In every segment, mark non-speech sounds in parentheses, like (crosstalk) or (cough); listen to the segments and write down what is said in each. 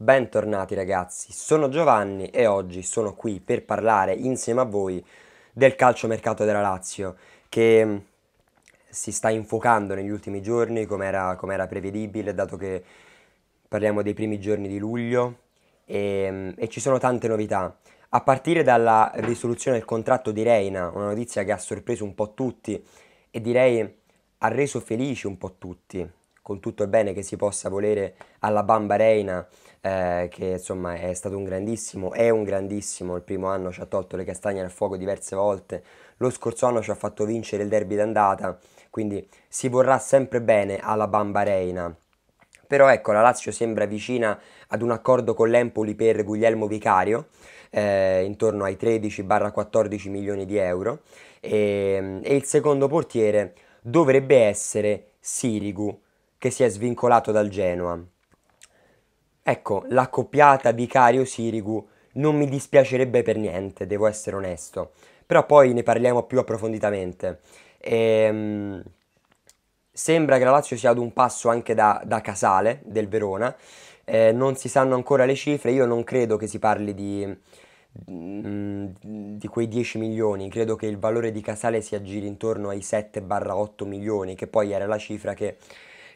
Bentornati ragazzi, sono Giovanni e oggi sono qui per parlare insieme a voi del calciomercato della Lazio che mm, si sta infuocando negli ultimi giorni come era, come era prevedibile dato che parliamo dei primi giorni di luglio e, mm, e ci sono tante novità a partire dalla risoluzione del contratto di Reina, una notizia che ha sorpreso un po' tutti e direi ha reso felici un po' tutti con tutto il bene che si possa volere alla Bamba Reina, eh, che insomma è stato un grandissimo, è un grandissimo, il primo anno ci ha tolto le castagne al fuoco diverse volte, lo scorso anno ci ha fatto vincere il derby d'andata, quindi si vorrà sempre bene alla Bamba Reina. Però ecco, la Lazio sembra vicina ad un accordo con l'Empoli per Guglielmo Vicario, eh, intorno ai 13-14 milioni di euro, e, e il secondo portiere dovrebbe essere Sirigu, che si è svincolato dal Genoa. Ecco, l'accoppiata Vicario-Sirigu non mi dispiacerebbe per niente, devo essere onesto, però poi ne parliamo più approfonditamente. Ehm, sembra che la Lazio sia ad un passo anche da, da Casale, del Verona, eh, non si sanno ancora le cifre, io non credo che si parli di, mm, di quei 10 milioni, credo che il valore di Casale si aggiri intorno ai 7-8 milioni, che poi era la cifra che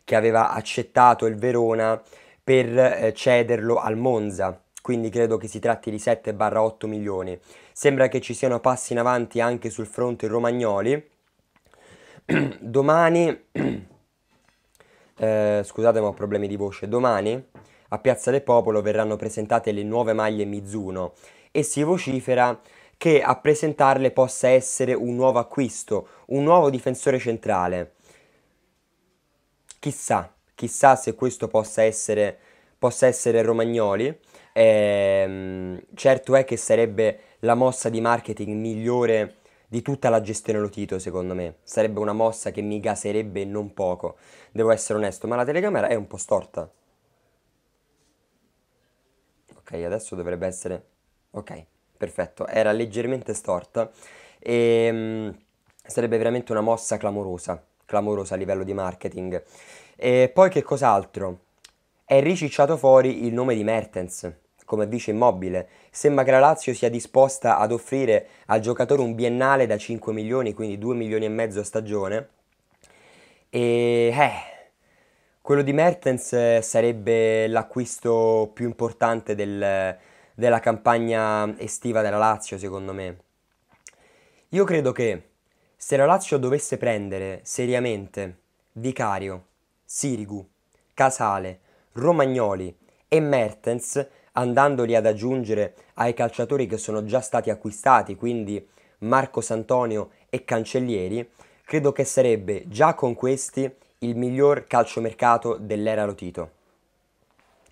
che aveva accettato il Verona per eh, cederlo al Monza quindi credo che si tratti di 7-8 milioni. Sembra che ci siano passi in avanti anche sul fronte Romagnoli. (clears throat) domani, (clears throat) eh, scusate ma ho problemi di voce, domani a Piazza del Popolo verranno presentate le nuove maglie Mizuno e si vocifera che a presentarle possa essere un nuovo acquisto, un nuovo difensore centrale chissà, chissà se questo possa essere, possa essere Romagnoli. E, ehm, certo è che sarebbe la mossa di marketing migliore di tutta la gestione Lotito, secondo me. Sarebbe una mossa che mi gaserebbe non poco, devo essere onesto, ma la telecamera è un po' storta. Ok, adesso dovrebbe essere... Ok, perfetto, era leggermente storta e ehm, mh, sarebbe veramente una mossa clamorosa clamorosa a livello di marketing. E poi che cos'altro? È ricicciato fuori il nome di Mertens come vice immobile. Sembra che la Lazio sia disposta ad offrire al giocatore un biennale da 5 milioni, quindi 2 milioni e mezzo a stagione. E eh, quello di Mertens sarebbe l'acquisto più importante del, della campagna estiva della Lazio, secondo me. Io credo che se la Lazio dovesse prendere seriamente Vicario, Sirigu, Casale, Romagnoli e Mertens, andandoli ad aggiungere ai calciatori che sono già stati acquistati, quindi Marco Santonio e Cancellieri, credo che sarebbe già con questi il miglior calciomercato dell'era Lotito.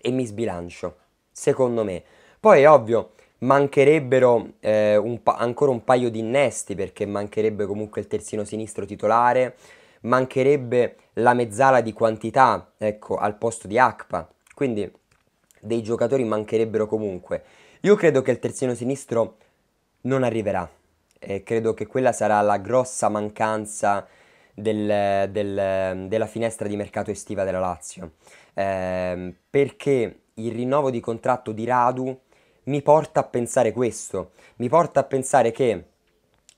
E mi sbilancio, secondo me. Poi è ovvio Mancherebbero eh, un pa- ancora un paio di innesti perché mancherebbe comunque il terzino sinistro titolare, mancherebbe la mezzala di quantità ecco, al posto di Akpa, quindi dei giocatori mancherebbero comunque. Io credo che il terzino sinistro non arriverà e credo che quella sarà la grossa mancanza del, del, della finestra di mercato estiva della Lazio eh, perché il rinnovo di contratto di Radu mi porta a pensare questo, mi porta a pensare che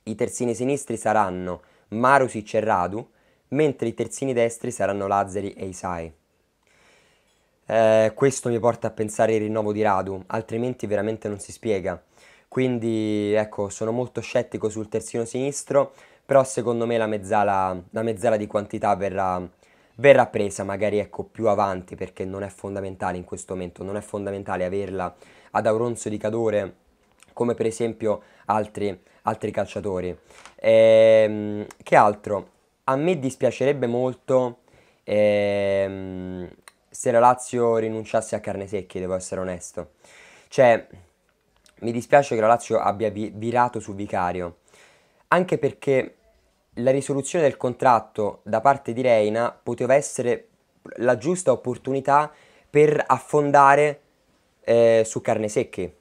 i terzini sinistri saranno Marusic e Radu, mentre i terzini destri saranno Lazzari e Isai. Eh, questo mi porta a pensare il rinnovo di Radu, altrimenti veramente non si spiega. Quindi ecco, sono molto scettico sul terzino sinistro, però secondo me la mezzala, la mezzala di quantità verrà verrà presa magari ecco, più avanti perché non è fondamentale in questo momento, non è fondamentale averla ad Auronzo di Cadore come per esempio altri, altri calciatori. Ehm, che altro? A me dispiacerebbe molto ehm, se la Lazio rinunciasse a carne secchi, devo essere onesto. Cioè, mi dispiace che la Lazio abbia virato su Vicario, anche perché la risoluzione del contratto da parte di Reina poteva essere la giusta opportunità per affondare eh, su carne secchi.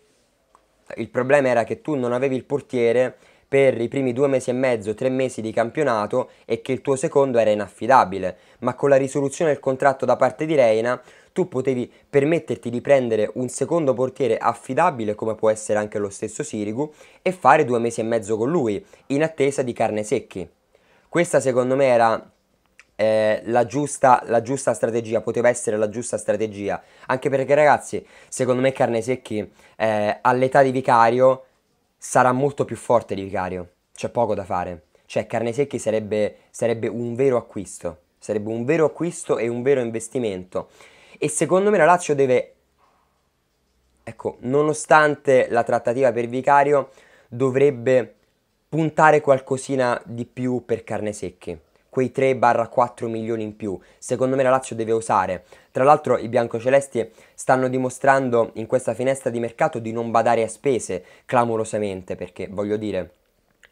Il problema era che tu non avevi il portiere per i primi due mesi e mezzo, tre mesi di campionato e che il tuo secondo era inaffidabile, ma con la risoluzione del contratto da parte di Reina tu potevi permetterti di prendere un secondo portiere affidabile come può essere anche lo stesso Sirigu e fare due mesi e mezzo con lui in attesa di carne secchi. Questa secondo me era eh, la, giusta, la giusta strategia, poteva essere la giusta strategia. Anche perché ragazzi, secondo me Carne Secchi eh, all'età di Vicario sarà molto più forte di Vicario. C'è poco da fare. Cioè Carne Secchi sarebbe, sarebbe un vero acquisto. Sarebbe un vero acquisto e un vero investimento. E secondo me la Lazio deve... Ecco, nonostante la trattativa per Vicario, dovrebbe puntare qualcosina di più per carne secchi. Quei 3-4 milioni in più, secondo me la Lazio deve usare. Tra l'altro i biancocelesti stanno dimostrando in questa finestra di mercato di non badare a spese clamorosamente, perché voglio dire,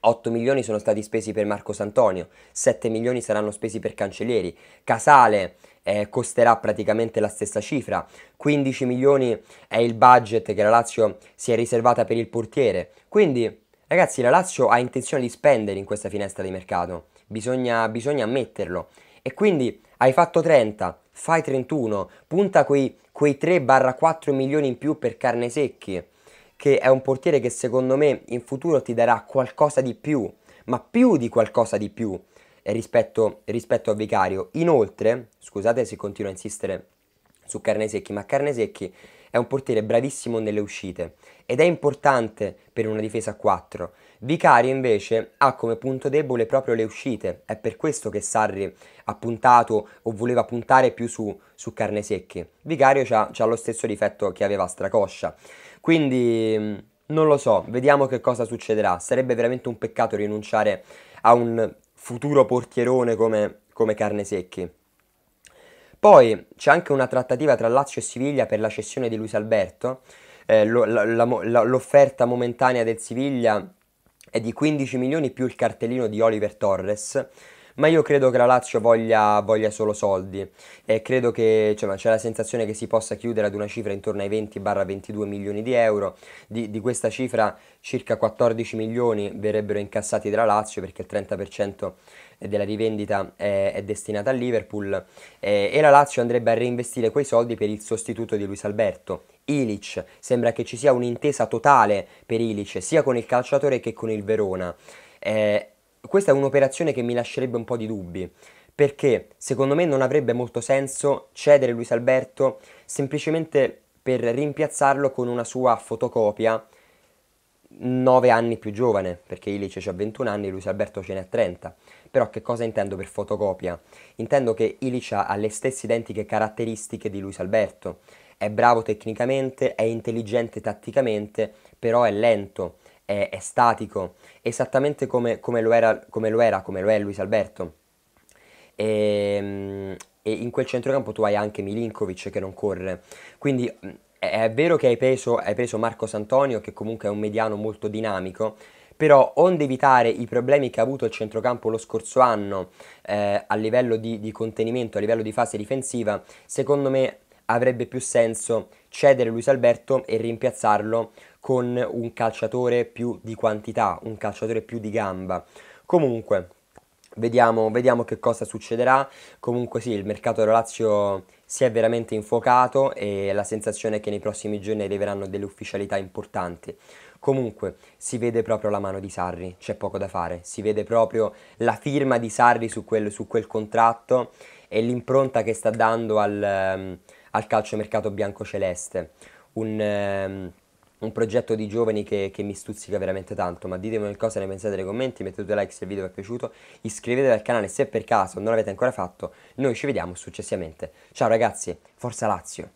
8 milioni sono stati spesi per Marco Santonio, 7 milioni saranno spesi per Cancellieri, Casale eh, costerà praticamente la stessa cifra, 15 milioni è il budget che la Lazio si è riservata per il portiere, quindi Ragazzi, la Lazio ha intenzione di spendere in questa finestra di mercato, bisogna, bisogna ammetterlo. E quindi hai fatto 30, fai 31, punta quei, quei 3-4 milioni in più per carne secchi, che è un portiere che secondo me in futuro ti darà qualcosa di più, ma più di qualcosa di più rispetto, rispetto a Vicario. Inoltre, scusate se continuo a insistere su carne secchi, ma carne secchi è un portiere bravissimo nelle uscite ed è importante per una difesa a 4. Vicario invece ha come punto debole proprio le uscite, è per questo che Sarri ha puntato o voleva puntare più su, su carne secchi. Vicario ha lo stesso difetto che aveva Stracoscia, quindi mm, non lo so, vediamo che cosa succederà. Sarebbe veramente un peccato rinunciare a un futuro portierone come, come carne secchi. Poi c'è anche una trattativa tra Lazio e Siviglia per la cessione di Luis Alberto. Eh, lo, la, la, l'offerta momentanea del Siviglia è di 15 milioni più il cartellino di Oliver Torres ma io credo che la Lazio voglia, voglia solo soldi e credo che cioè, c'è la sensazione che si possa chiudere ad una cifra intorno ai 20-22 milioni di euro, di, di, questa cifra circa 14 milioni verrebbero incassati dalla Lazio perché il 30% della rivendita è, eh, è destinata al Liverpool eh, e la Lazio andrebbe a reinvestire quei soldi per il sostituto di Luis Alberto, Ilic, sembra che ci sia un'intesa totale per Ilic, sia con il calciatore che con il Verona. Eh, questa è un'operazione che mi lascerebbe un po' di dubbi, perché secondo me non avrebbe molto senso cedere Luis Alberto semplicemente per rimpiazzarlo con una sua fotocopia 9 anni più giovane, perché Illich ha 21 anni, Luis Alberto ce n'è 30. Però che cosa intendo per fotocopia? Intendo che Illich ha le stesse identiche caratteristiche di Luis Alberto. È bravo tecnicamente, è intelligente tatticamente, però è lento, è, è statico, esattamente come, come, lo era, come, lo era, come lo è Luis Alberto. E, ehm, e in quel centrocampo tu hai anche Milinkovic che non corre. Quindi è vero che hai preso, hai preso Marco Santonio, che comunque è un mediano molto dinamico, però onde evitare i problemi che ha avuto il centrocampo lo scorso anno eh, a livello di, di, contenimento, a livello di fase difensiva, secondo me avrebbe più senso cedere Luis Alberto e rimpiazzarlo con un calciatore più di quantità, un calciatore più di gamba. Comunque, vediamo, vediamo che cosa succederà. Comunque sì, il mercato della Lazio si è veramente infuocato e la sensazione è che nei prossimi giorni arriveranno delle ufficialità importanti. Comunque si vede proprio la mano di Sarri, c'è poco da fare, si vede proprio la firma di Sarri su quel, su quel contratto e l'impronta che sta dando al, ehm, al calciomercato bianco-celeste. Un... Ehm, un progetto di giovani che, che, mi stuzzica veramente tanto, ma ditemi che cosa ne pensate nei commenti, mettete like se il video vi è piaciuto, iscrivetevi al canale se per caso non l'avete ancora fatto, noi ci vediamo successivamente. Ciao ragazzi, forza Lazio!